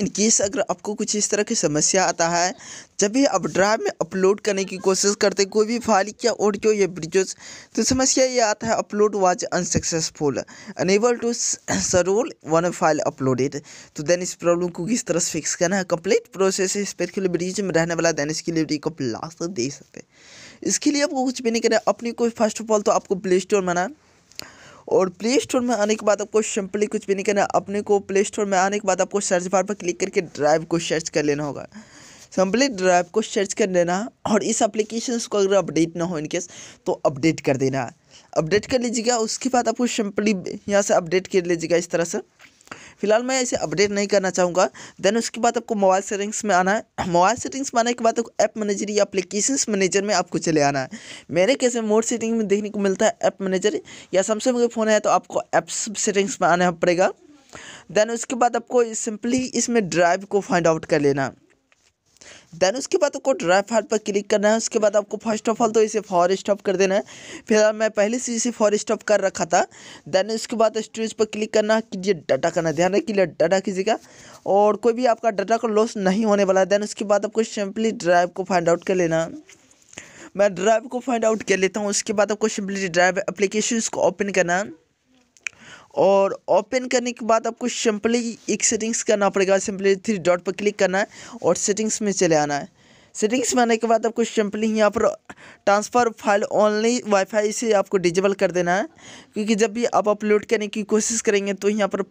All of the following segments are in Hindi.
इनकेस अगर आपको कुछ इस तरह की समस्या आता है जब भी आप ड्राइव में अपलोड करने की कोशिश करते कोई भी फाइल या ऑडियो या वीडियोज तो समस्या ये आता है upload was unsuccessful unable to scroll one file uploaded तो देन इस प्रॉब्लम को किस तरह से फिक्स करना है कंप्लीट प्रोसेस इस स्पेशल वीडियो में रहने वाला देन इसके लिए वीडियो को लास्ट दे सकते हैं इसके लिए आपको कुछ भी नहीं करना अपनी कोई फर्स्ट ऑफ ऑल तो आपको प्ले स्टोर बनाना और प्ले स्टोर में आने के बाद आपको सिंपली कुछ भी नहीं करना अपने को प्ले स्टोर में आने के बाद आपको सर्च बार पर क्लिक करके ड्राइव को सर्च कर लेना होगा सिंपली ड्राइव को सर्च कर लेना और इस अप्लीकेशन को अगर अपडेट ना हो इनकेस तो अपडेट कर देना अपडेट कर लीजिएगा उसके बाद आपको सिंपली यहाँ से अपडेट कर लीजिएगा इस तरह से फिलहाल मैं इसे अपडेट नहीं करना चाहूँगा देन उसके बाद आपको मोबाइल सेटिंग्स में आना है मोबाइल सेटिंग्स में आने के बाद आपको ऐप मैनेजर या अप्लीकेशन मैनेजर में आपको चले आना है मेरे कैसे मोड सेटिंग में देखने को मिलता है ऐप मैनेजर या सैमसंग का फ़ोन है तो आपको ऐप सेटिंग्स में आना पड़ेगा देन उसके बाद आपको सिंपली इसमें ड्राइव को फाइंड आउट कर लेना देन उसके बाद आपको ड्राइव हार्ड पर क्लिक करना है उसके बाद आपको फर्स्ट ऑफ ऑल तो इसे फॉर स्टॉप कर देना है फिलहाल मैं पहले से इसे फॉर स्टॉप कर रखा था देन उसके बाद स्टोरेज पर क्लिक करना कीजिए डाटा करना ध्यान रखिए डाटा कीजिएगा और कोई भी आपका डाटा का लॉस नहीं होने वाला है देन उसके बाद आपको सिंपली ड्राइव को फाइंड आउट कर लेना मैं ड्राइव को फाइंड आउट कर लेता हूँ उसके बाद आपको सिंपली ड्राइव एप्लीकेशन को ओपन करना और ओपन करने के बाद आपको सिंपली एक सेटिंग्स करना पड़ेगा सिंपली थ्री डॉट पर क्लिक करना है और सेटिंग्स में चले आना है सेटिंग्स में आने के बाद आपको सिंपली यहाँ पर ट्रांसफ़र फाइल ऑनली वाईफाई से आपको डिजेबल कर देना है क्योंकि जब भी आप अपलोड करने की कोशिश करेंगे तो यहाँ पर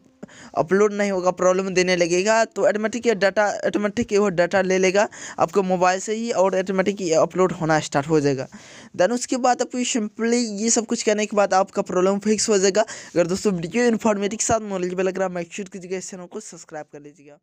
अपलोड नहीं होगा प्रॉब्लम देने लगेगा तो ऑटोमेटिक डाटा ऑटोमेटिक वो डाटा ले लेगा आपके मोबाइल से ही और ऑटोमेटिक अपलोड होना स्टार्ट हो जाएगा देन उसके बाद आपको सिंपली ये सब कुछ करने के बाद आपका प्रॉब्लम फिक्स हो जाएगा अगर दोस्तों वीडियो इन्फॉर्मेटिव के साथ नॉलेज लग रहा है मैक्श्योर कीजिएगा इस चैनल को सब्सक्राइब कर लीजिएगा